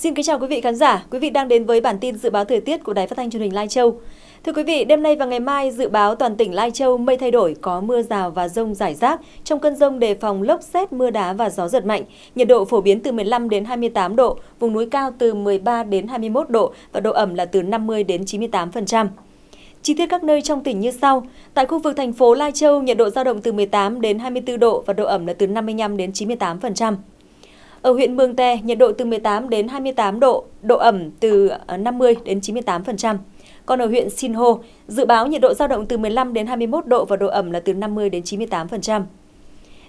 Xin kính chào quý vị khán giả, quý vị đang đến với bản tin dự báo thời tiết của Đài Phát thanh Truyền hình Lai Châu. Thưa quý vị, đêm nay và ngày mai dự báo toàn tỉnh Lai Châu mây thay đổi, có mưa rào và rông rải rác. Trong cơn rông đề phòng lốc xét, mưa đá và gió giật mạnh. Nhiệt độ phổ biến từ 15 đến 28 độ, vùng núi cao từ 13 đến 21 độ và độ ẩm là từ 50 đến 98%. Chi tiết các nơi trong tỉnh như sau. Tại khu vực thành phố Lai Châu, nhiệt độ dao động từ 18 đến 24 độ và độ ẩm là từ 55 đến 98%. Ở huyện Mường Tè, nhiệt độ từ 18 đến 28 độ, độ ẩm từ 50 ờ, đến 98%. Còn ở huyện Sinh Hồ, dự báo nhiệt độ dao động từ 15 đến 21 độ và độ ẩm là từ 50 đến 98%.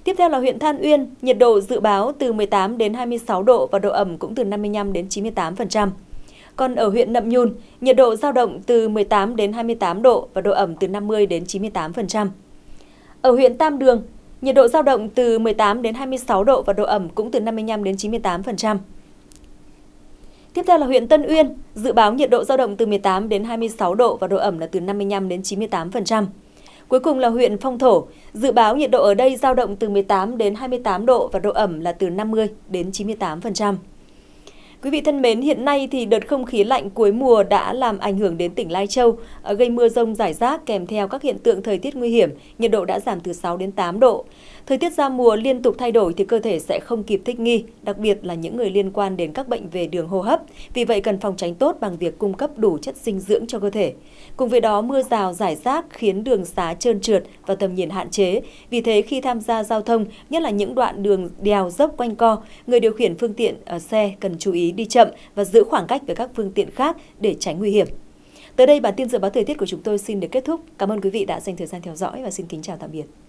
Tiếp theo là huyện Than Uyên, nhiệt độ dự báo từ 18 đến 26 độ và độ ẩm cũng từ 55 đến 98%. Còn ở huyện Nậm Nhun, nhiệt độ dao động từ 18 đến 28 độ và độ ẩm từ 50 đến 98%. Ở huyện Tam Đường, Nhiệt độ giao động từ 18 đến 26 độ và độ ẩm cũng từ 55 đến 98%. Tiếp theo là huyện Tân Uyên, dự báo nhiệt độ giao động từ 18 đến 26 độ và độ ẩm là từ 55 đến 98%. Cuối cùng là huyện Phong Thổ, dự báo nhiệt độ ở đây giao động từ 18 đến 28 độ và độ ẩm là từ 50 đến 98%. Quý vị thân mến, hiện nay thì đợt không khí lạnh cuối mùa đã làm ảnh hưởng đến tỉnh Lai Châu, à, gây mưa rông rải rác kèm theo các hiện tượng thời tiết nguy hiểm, nhiệt độ đã giảm từ 6 đến 8 độ. Thời tiết ra mùa liên tục thay đổi thì cơ thể sẽ không kịp thích nghi, đặc biệt là những người liên quan đến các bệnh về đường hô hấp. Vì vậy cần phòng tránh tốt bằng việc cung cấp đủ chất dinh dưỡng cho cơ thể. Cùng với đó, mưa rào rải rác khiến đường xá trơn trượt và tầm nhìn hạn chế. Vì thế khi tham gia giao thông, nhất là những đoạn đường đèo dốc quanh co, người điều khiển phương tiện ở à, xe cần chú ý đi chậm và giữ khoảng cách với các phương tiện khác để tránh nguy hiểm. Tới đây bản tin dự báo thời tiết của chúng tôi xin được kết thúc. Cảm ơn quý vị đã dành thời gian theo dõi và xin kính chào tạm biệt.